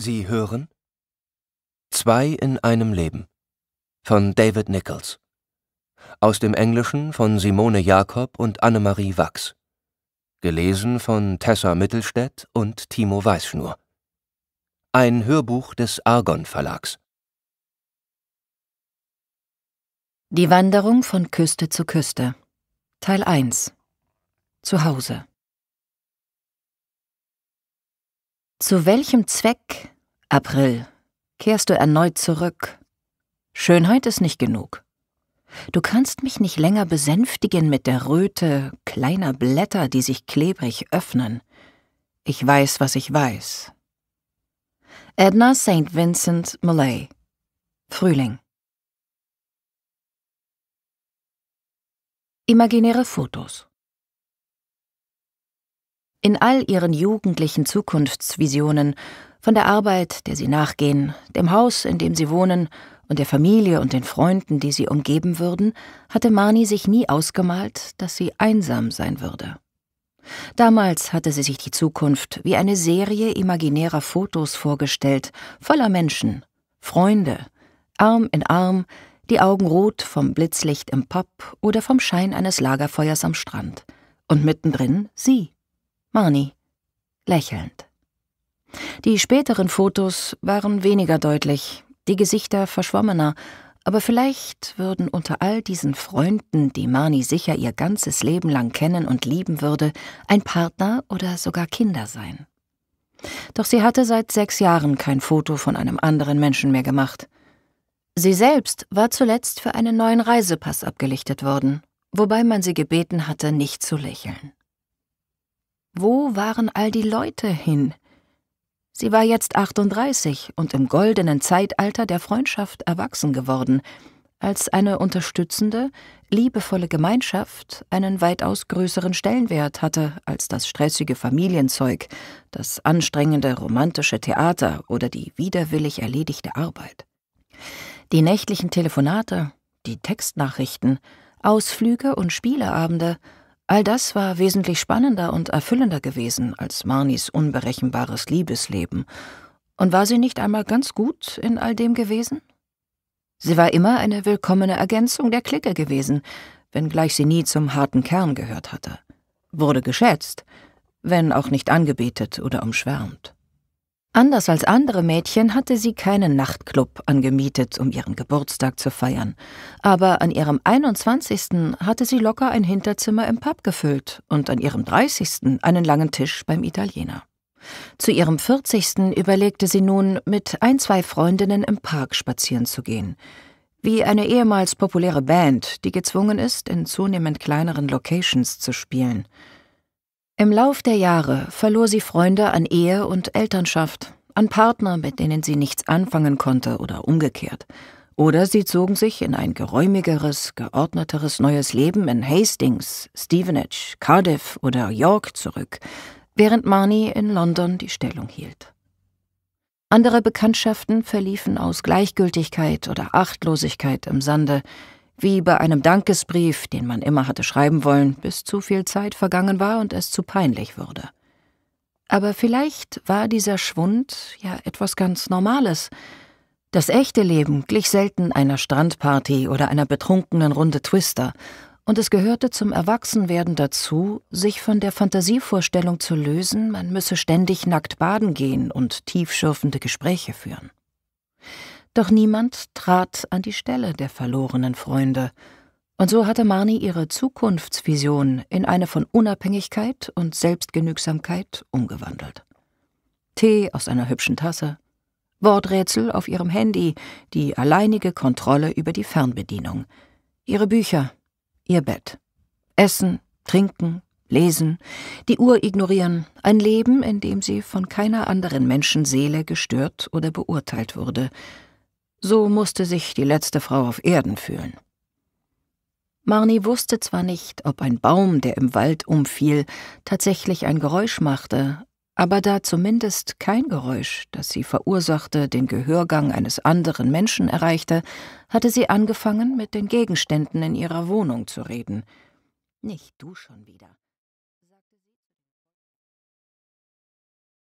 Sie hören Zwei in einem Leben von David Nichols aus dem Englischen von Simone Jakob und Annemarie Wachs gelesen von Tessa Mittelstädt und Timo Weißschnur ein Hörbuch des Argon Verlags Die Wanderung von Küste zu Küste Teil 1 Zu Hause Zu welchem Zweck April, kehrst du erneut zurück. Schönheit ist nicht genug. Du kannst mich nicht länger besänftigen mit der Röte kleiner Blätter, die sich klebrig öffnen. Ich weiß, was ich weiß. Edna St. Vincent Millay Frühling Imaginäre Fotos In all ihren jugendlichen Zukunftsvisionen von der Arbeit, der sie nachgehen, dem Haus, in dem sie wohnen und der Familie und den Freunden, die sie umgeben würden, hatte Marni sich nie ausgemalt, dass sie einsam sein würde. Damals hatte sie sich die Zukunft wie eine Serie imaginärer Fotos vorgestellt, voller Menschen, Freunde, Arm in Arm, die Augen rot vom Blitzlicht im Pub oder vom Schein eines Lagerfeuers am Strand. Und mittendrin sie, Marni, lächelnd. Die späteren Fotos waren weniger deutlich, die Gesichter verschwommener, aber vielleicht würden unter all diesen Freunden, die Marni sicher ihr ganzes Leben lang kennen und lieben würde, ein Partner oder sogar Kinder sein. Doch sie hatte seit sechs Jahren kein Foto von einem anderen Menschen mehr gemacht. Sie selbst war zuletzt für einen neuen Reisepass abgelichtet worden, wobei man sie gebeten hatte, nicht zu lächeln. Wo waren all die Leute hin, Sie war jetzt 38 und im goldenen Zeitalter der Freundschaft erwachsen geworden, als eine unterstützende, liebevolle Gemeinschaft einen weitaus größeren Stellenwert hatte als das stressige Familienzeug, das anstrengende romantische Theater oder die widerwillig erledigte Arbeit. Die nächtlichen Telefonate, die Textnachrichten, Ausflüge und Spieleabende – All das war wesentlich spannender und erfüllender gewesen als Marnis unberechenbares Liebesleben. Und war sie nicht einmal ganz gut in all dem gewesen? Sie war immer eine willkommene Ergänzung der Clique gewesen, wenngleich sie nie zum harten Kern gehört hatte. Wurde geschätzt, wenn auch nicht angebetet oder umschwärmt. Anders als andere Mädchen hatte sie keinen Nachtclub angemietet, um ihren Geburtstag zu feiern. Aber an ihrem 21. hatte sie locker ein Hinterzimmer im Pub gefüllt und an ihrem 30. einen langen Tisch beim Italiener. Zu ihrem 40. überlegte sie nun, mit ein, zwei Freundinnen im Park spazieren zu gehen. Wie eine ehemals populäre Band, die gezwungen ist, in zunehmend kleineren Locations zu spielen. Im Lauf der Jahre verlor sie Freunde an Ehe und Elternschaft, an Partner, mit denen sie nichts anfangen konnte oder umgekehrt. Oder sie zogen sich in ein geräumigeres, geordneteres neues Leben in Hastings, Stevenage, Cardiff oder York zurück, während Marnie in London die Stellung hielt. Andere Bekanntschaften verliefen aus Gleichgültigkeit oder Achtlosigkeit im Sande, wie bei einem Dankesbrief, den man immer hatte schreiben wollen, bis zu viel Zeit vergangen war und es zu peinlich wurde. Aber vielleicht war dieser Schwund ja etwas ganz Normales. Das echte Leben glich selten einer Strandparty oder einer betrunkenen Runde Twister, und es gehörte zum Erwachsenwerden dazu, sich von der Fantasievorstellung zu lösen, man müsse ständig nackt baden gehen und tiefschürfende Gespräche führen. Doch niemand trat an die Stelle der verlorenen Freunde, und so hatte Marni ihre Zukunftsvision in eine von Unabhängigkeit und Selbstgenügsamkeit umgewandelt. Tee aus einer hübschen Tasse, Worträtsel auf ihrem Handy, die alleinige Kontrolle über die Fernbedienung, ihre Bücher, ihr Bett, Essen, Trinken, Lesen, die Uhr ignorieren, ein Leben, in dem sie von keiner anderen Menschenseele gestört oder beurteilt wurde, so musste sich die letzte Frau auf Erden fühlen. Marni wusste zwar nicht, ob ein Baum, der im Wald umfiel, tatsächlich ein Geräusch machte, aber da zumindest kein Geräusch, das sie verursachte, den Gehörgang eines anderen Menschen erreichte, hatte sie angefangen, mit den Gegenständen in ihrer Wohnung zu reden. Nicht du schon wieder.